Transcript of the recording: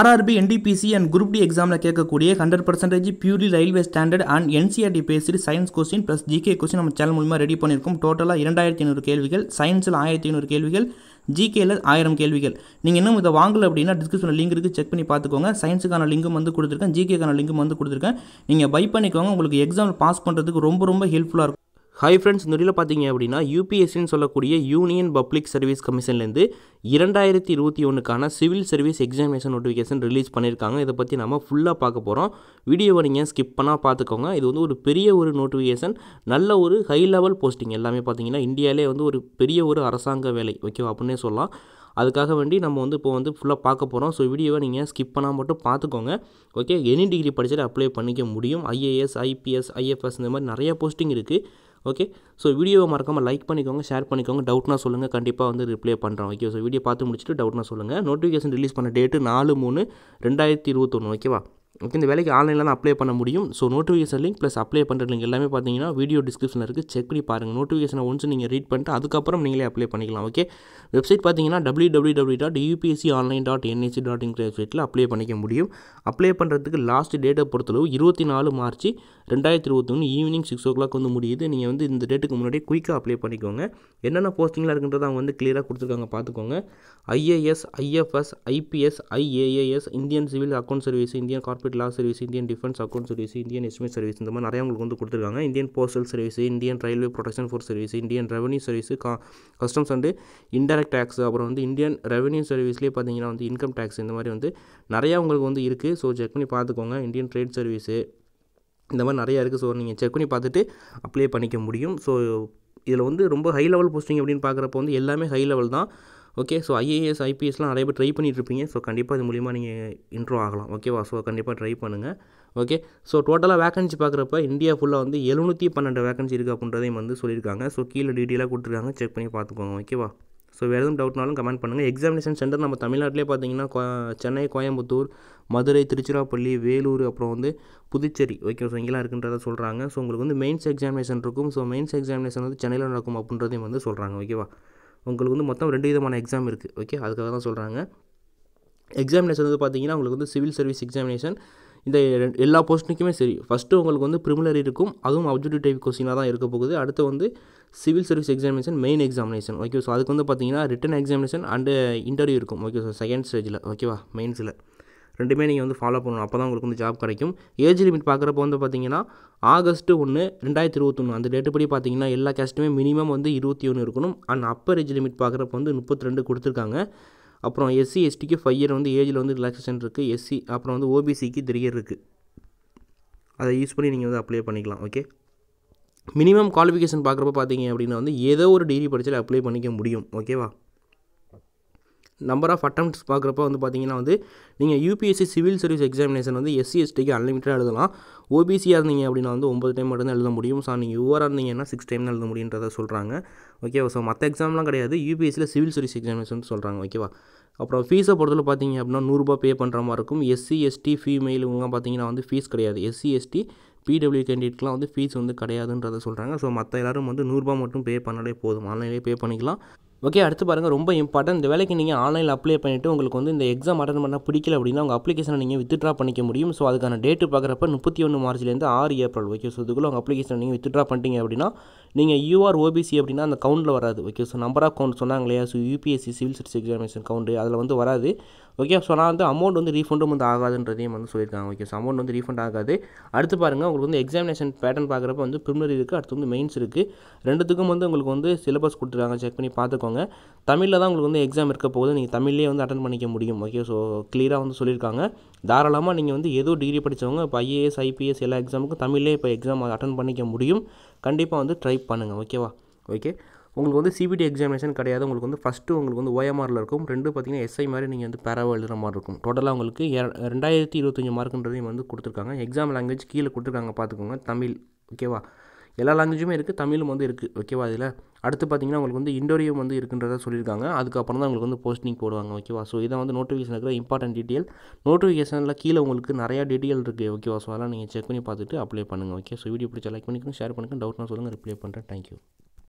RRB NTPC and group D எக்ஸாமில் கேட்கக்கூடிய hundred percentage pure railway standard and NCERT பேசிட்டு science question plus GK question நம்ம channel மூலமாக ready பண்ணியிருக்கோம் டோட்டலாக இரண்டாயிரத்தி ஐநூறு கேள்விகள் சயின்ஸில் ஆயிரத்தி ஐநூறு கேள்விகள் ஜிகேயில் ஆயிரம் கேள்விகள் நீங்கள் இன்னும் இதை வாங்கல அப்படின்னா டிஸ்கிரிப்ஷனில் லிங்க் இருக்குது செக் பண்ணி பார்த்துக்கோங்க சயின்ஸுக்கான லிங்கும் வந்து கொடுத்துருக்கேன் ஜிகேக்கான லிங்கும் வந்து கொடுத்துருக்கேன் நீங்கள் பை பண்ணிக்கோங்க உங்களுக்கு எக்ஸாம் பாஸ் பண்ணுறதுக்கு ரொம்ப ரொம்ப ஹெல்ப்ஃபுல்லாக இருக்கும் ஹை ஃப்ரெண்ட்ஸ் இந்த நொடியில் பார்த்தீங்க அப்படின்னா யூபிஎஸ்சின்னு சொல்லக்கூடிய யூனியன் பப்ளிக் சர்வீஸ் கமிஷன்லேருந்து இரண்டாயிரத்தி இருபத்தி ஒன்றுக்கான civil service examination notification release பண்ணியிருக்காங்க இதை பற்றி நம்ம ஃபுல்லாக பார்க்க போகிறோம் வீடியோவை நீங்கள் ஸ்கிப் பண்ணால் பார்த்துக்கோங்க இது வந்து ஒரு பெரிய ஒரு நோட்டிஃபிகேஷன் நல்ல ஒரு ஹை லெவல் போஸ்டிங் எல்லாமே பார்த்தீங்கன்னா இந்தியாவிலே வந்து ஒரு பெரிய ஒரு அரசாங்க வேலை ஓகேவா அப்படின்னே சொல்லலாம் அதுக்காக வேண்டி நம்ம வந்து இப்போ வந்து ஃபுல்லாக பார்க்க போகிறோம் ஸோ வீடியோவை நீங்கள் ஸ்கிப் பண்ணால் மட்டும் பார்த்துக்கோங்க ஓகே எனி டிகிரி படிச்சுட்டு அப்ளை பண்ணிக்க முடியும் ஐஏஎஸ் ஐபிஎஸ் ஐஎஃப்எஸ் இந்த மாதிரி நிறைய போஸ்டிங் இருக்குது ஓகே ஸோ வீடியோவை மறக்காமல் லைக் பண்ணிக்கோங்க ஷேர் பண்ணிக்கோங்க டவுட்னா சொல்லுங்கள் கண்டிப்பாக வந்து ரிப்ளை பண்ணுறோம் ஓகே ஸோ வீடியோ பார்த்து முடிச்சுட்டு டவுட்னா சொல்லுங்கள் நோட்டிஃபிகேஷன் ரிலீஸ் பண்ண டேட்டு நாலு மூணு ரெண்டாயிரத்தி இருபத்தொன்று ஓகேவா ஓகே இந்த வேலைக்கு ஆன்லைனில் தான் அப்ளை பண்ண முடியும் so notification link plus apply பண்ணுற லிங்க் எல்லாமே பார்த்தீங்கன்னா வீடியோ டிஸ்கிரிப்ஷனில் இருக்குது செக் பண்ணி பாருங்கள் நோட்டிஃபிகேஷனை ஒன்ஸ் நீங்கள் ரீட் பண்ணிட்டு அதுக்கப்புறம் நீங்களே அப்ளை பண்ணிக்கலாம் ஓகே வெப்சைட் பார்த்தீங்கன்னா W W dot UPSC online dot NIC dot in வெப்சைட்டில் அப்ளை பண்ணிக்க முடியும் அப்ளை பண்ணுறதுக்கு லாஸ்ட் டேட்டை பொறுத்தளவு இருபத்தி நாலு மார்ச் ரெண்டாயிரத்தி இருபத்தி ஒன்று ஈவினிங் சிக்ஸ் ஓ கிளாக் வந்து முடியுது நீங்கள் வந்து இந்த டேட்டுக்கு முன்னாடி குயிக்காக அப்ளை பண்ணிக்கோங்க என்னென்ன போஸ்டிங்லாம் இருக்குன்றதை அவங்க வந்து கிளியராக கொடுத்துருக்காங்க பார்த்துக்கோங்க IAS IFS IPS IAAS Indian civil account service Indian corporate corporate law service Indian defence account service Indian estimate service இந்த மாதிரி நிறையா உங்களுக்கு வந்து கொடுத்துருக்காங்க Indian postal service Indian railway production for service Indian revenue service customs and indirect tax அப்புறம் வந்து Indian revenue சர்வீஸ்லேயே பார்த்தீங்கன்னா வந்து இன்கம் டேக்ஸ் இந்த மாதிரி வந்து நிறையா உங்களுக்கு வந்து இருக்குது ஸோ செக் பண்ணி பார்த்துக்கோங்க இந்தியன் ட்ரேட் சர்வீஸு இந்த மாதிரி நிறையா இருக்குது ஸோ நீங்கள் செக் பண்ணி பார்த்துட்டு அப்ளை பண்ணிக்க முடியும் ஸோ இதில் வந்து ரொம்ப ஹை லெவல் போஸ்டிங் அப்படின்னு பார்க்குறப்ப வந்து எல்லாமே ஹை லெவல் தான் ஓகே ஸோ ஐஏஎஸ் ஐபிஎஸ்லாம் நிறைய பேர் ட்ரை பண்ணிகிட்ருப்பீங்க ஸோ கண்டிப்பாக இது மூலிமா நீங்கள் இன்ட்ரோ ஆகலாம் ஓகேவா ஸோ கண்டிப்பாக ட்ரை பண்ணுங்கள் ஓகே ஸோ டோட்டலாக வேகன்சி பார்க்குறப்ப இந்தியா ஃபுல்லாக வந்து எழுநூற்றி பன்னெண்டு வேகன்சி இருக்குது அப்படின்றதையும் வந்து சொல்லியிருக்காங்க ஸோ கீழே டீட்டெயிலாக கொடுத்துருக்காங்க செக் பண்ணி பார்த்துக்கோங்க ஓகேவா ஸோ வேறு எதுவும் டவுட்னாலும் கமெண்ட் பண்ணுங்கள் எக்ஸாமினேஷன் சென்டர் நம்ம தமிழ்நாட்டிலே பார்த்தீங்கன்னா சென்னை கோயம்புத்தூர் மதுரை திருச்சிராப்பள்ளி வேலூர் அப்புறம் வந்து புதுச்சேரி ஓகே ஸோ இங்கெல்லாம் இருக்குன்றத சொல்கிறாங்க ஸோ உங்களுக்கு வந்து மெயின்ஸ் எக்ஸாமினேஷன் இருக்கும் ஸோ மெயின்ஸ் எக்ஸாமினேஷன் வந்து சென்னையில் நடக்கும் அப்படின்றதையும் வந்து சொல்கிறாங்க ஓகேவா உங்களுக்கு வந்து மொத்தம் ரெண்டு விதமான எக்ஸாம் இருக்குது ஓகே அதுக்காக தான் சொல்கிறாங்க எக்ஸாமினேஷன் வந்து பார்த்தீங்கன்னா உங்களுக்கு வந்து சிவில் சர்வீஸ் எக்ஸாமினேஷன் இந்த எல்லா போஸ்ட்டுக்குமே சரி ஃபஸ்ட்டு உங்களுக்கு வந்து ப்ரிமிலரி இருக்கும் அதுவும் அப்ஜெக்டிவ் டைப் கொஸ்டினாக தான் இருக்க போகுது அடுத்து வந்து civil service examination main examination okay so அதுக்கு வந்து பார்த்தீங்கன்னா ரிட்டன் எக்ஸாமினேஷன் அண்டு இன்டர்வியூ இருக்கும் ஓகே ஸோ செகண்ட் ஸ்டேஜில் ஓகேவா மெயின்ஸில் ரெண்டுமே நீங்கள் வந்து ஃபாலோ பண்ணணும் அப்போ தான் உங்களுக்கு வந்து ஜாப் கிடைக்கும் ஏஜ் லிமிட் பார்க்குறப்போ வந்து பார்த்தீங்கன்னா ஆகஸ்ட்டு ஒன்று ரெண்டாயிரத்தி இருபத்தொன்று அந்த டேட்டு படி பார்த்தீங்கன்னா எல்லா கேஸ்ட்டுமே மினிமம் வந்து இருபத்தி ஒன்று இருக்கணும் அண்ட் அப்பர் ஏஜ் லிமிட் பார்க்குறப்ப வந்து முப்பத்தி ரெண்டு கொடுத்துருக்காங்க அப்புறம் எஸ்சி எஸ்டிக்கு ஃபைவ் இயர் வந்து ஏஜில் வந்து ரிலாக்ஸேஷன் இருக்குது எஸ்சி அப்புறம் வந்து ஓபிசிக்கு த்ரீ இயர் இருக்குது அதை யூஸ் பண்ணி நீங்கள் வந்து அப்ளை பண்ணிக்கலாம் ஓகே மினிமம் குவாலிஃபிகேஷன் பார்க்குறப்ப பார்த்தீங்க அப்படின்னா வந்து ஏதோ ஒரு டிகிரி படித்தாலே அப்ளை பண்ணிக்க முடியும் ஓகேவா நம்பர் ஆஃப் அட்டம்ஸ் பார்க்குறப்ப வந்து பார்த்தீங்கன்னா வந்து நீங்கள் யூபிஎஸ்சி சிவில் சர்வீஸ் எக்ஸாமினேஷன் வந்து எஸ்சி எஸ்டிக்கு எழுதலாம் ஓபிசியாக இருந்தீங்க அப்படின்னா வந்து ஒம்பது டைம் மட்டும் எழுத முடியும் ஸோ நீங்கள் யூஆராக இருந்தீங்கன்னா சிக்ஸ் டைம் எழுத முடியுன்றத சொல்கிறாங்க ஓகேவா ஸோ மற்ற எக்ஸாம்லாம் கிடையாது யூபிஎஸ்சியில் சிவில் சர்வீஸ் எக்ஸாமினேஷன் சொல்கிறாங்க ஓகேவா அப்புறம் ஃபீஸை பொறுத்தவரை பார்த்தீங்க அப்படின்னா நூறுரூபா பே பண்ணுற மாதிரி இருக்கும் எஸ்சி எஸ்டி ஃபீமெயில் இவங்க பார்த்தீங்கன்னா வந்து ஃபீஸ் கிடையாது எஸ்சி எஸ்டி பிடபிள்யூ கேண்டிடேட்லாம் வந்து ஃபீஸ் வந்து கிடையாதுன்றதை சொல்கிறாங்க ஸோ மற்ற எல்லோரும் வந்து நூறுரூபா மட்டும் பே பண்ணாலே போதும் ஆன்லைனிலே பே பண்ணிக்கலாம் ஓகே அடுத்து பாருங்கள் ரொம்ப இம்பார்ட்டன்ட் இந்த வேலைக்கு நீங்கள் ஆன்லைனில் அப்ளை பண்ணிவிட்டு உங்களுக்கு வந்து இந்த எக்ஸாம் அட்டன் பண்ண பிடிக்கல அப்படின்னா உங்கள் அப்ளிகேஷனை நீங்கள் வித்ட்ரா பண்ணிக்க முடியும் ஸோ அதுக்கான டேட்டு பார்க்குறப்ப முப்பத்தி ஒன்று மார்ச்லேருந்து ஆறு ஏப்ரல் ஓகே ஸோ இதுக்குள்ள உங்கள் அப்ளிகேஷனை நீங்கள் வித்ட்ரா பண்ணிட்டீங்க அப்படின்னா நீங்கள் யூஆர் ஓபிசி அப்படின்னா அந்த கவுண்டில் வராது okay so number of count சொன்னாங்க இல்லையா so UPSC civil service examination count அதில் வந்து வராது ஓகே ஸோ நான் வந்து அமௌண்ட் வந்து ரீஃபண்டும் வந்து ஆகாதுன்றதையும் வந்து சொல்லியிருக்காங்க ஓகே ஸோ அமௌண்ட் வந்து ரீஃபண்ட் ஆகாது அடுத்து பாருங்கள் உங்களுக்கு வந்து எக்ஸாமினேஷன் பேட்டர்ன் பார்க்குறப்ப வந்து பிரிமரி இருக்குது அடுத்து வந்து மெயின்ஸ் இருக்குது ரெண்டுத்துக்கும் வந்து உங்களுக்கு வந்து சிலபஸ் கொடுத்துருக்காங்க செக் பண்ணி பார்த்துக்கோங்க தமிழில் தான் உங்களுக்கு வந்து எக்ஸாம் இருக்க போகுது நீங்கள் தமிழ்லேயே வந்து அட்டன் பண்ணிக்க முடியும் ஓகே ஸோ க்ளியராக வந்து சொல்லியிருக்காங்க தாராளமாக நீங்கள் வந்து ஏதோ டிகிரி படித்தவங்க இப்போ ஐஏஎஸ் ஐபிஎஸ் எல்லா எக்ஸாமுக்கும் தமிழ்லேயே இப்போ எக்ஸாம் அட்டன் பண்ணிக்க முடியும் கண்டிப்பாக வந்து ட்ரை பண்ணுங்கள் ஓகேவா ஓகே உங்களுக்கு வந்து சிபிடி எக்ஸாமினேஷன் கிடையாது உங்களுக்கு வந்து ஃபஸ்ட்டு உங்களுக்கு வந்து ஓஎம்ஆரில் இருக்கும் ரெண்டு பார்த்தீங்கன்னா எஸ்ஐ மாதிரி நீங்கள் வந்து பேரவ எழுதுகிற மாதிரி இருக்கும் டோட்டலாக உங்களுக்கு ரெண்டாயிரத்தி இருபத்தஞ்சி மார்க்குன்றதையும் வந்து கொடுத்துருக்காங்க எக்ஸாம் லாங்குவேஜ் கீழே கொடுத்துருக்காங்க பார்த்துக்கோங்க தமிழ் ஓகேவா எல்லா லாங்குவேஜுமே இருக்குது தமிழும் வந்து இருக்குது ஓகேவா இதில் அடுத்து பார்த்தீங்கன்னா உங்களுக்கு வந்து இண்டோரியம் வந்து இருக்குன்றத சொல்லியிருக்காங்க அதுக்கப்புறம் தான் உங்களுக்கு வந்து போஸ்டிங் போடுவாங்க ஓகேவா ஸோ இதை வந்து நோட்டிஃபிகேஷன் இருக்கிற இம்பார்ட்டன்ட் டீட்டெயில் நோட்டிஃபிகேஷனில் கீழே உங்களுக்கு நிறையா டீட்டெயில் இருக்குது ஓகேவா ஸோ அதெல்லாம் நீங்கள் செக் பண்ணி பார்த்துட்டு அப்ளை பண்ணுங்கள் ஓகே ஸோ வீடியோ பிடிச்ச லைக் பண்ணிக்கணும் ஷேர் பண்ணிக்கணும் டவுட்னா சொல்லுங்கள் ரிப்ளை பண்ணுறேன் தேங்க்யூ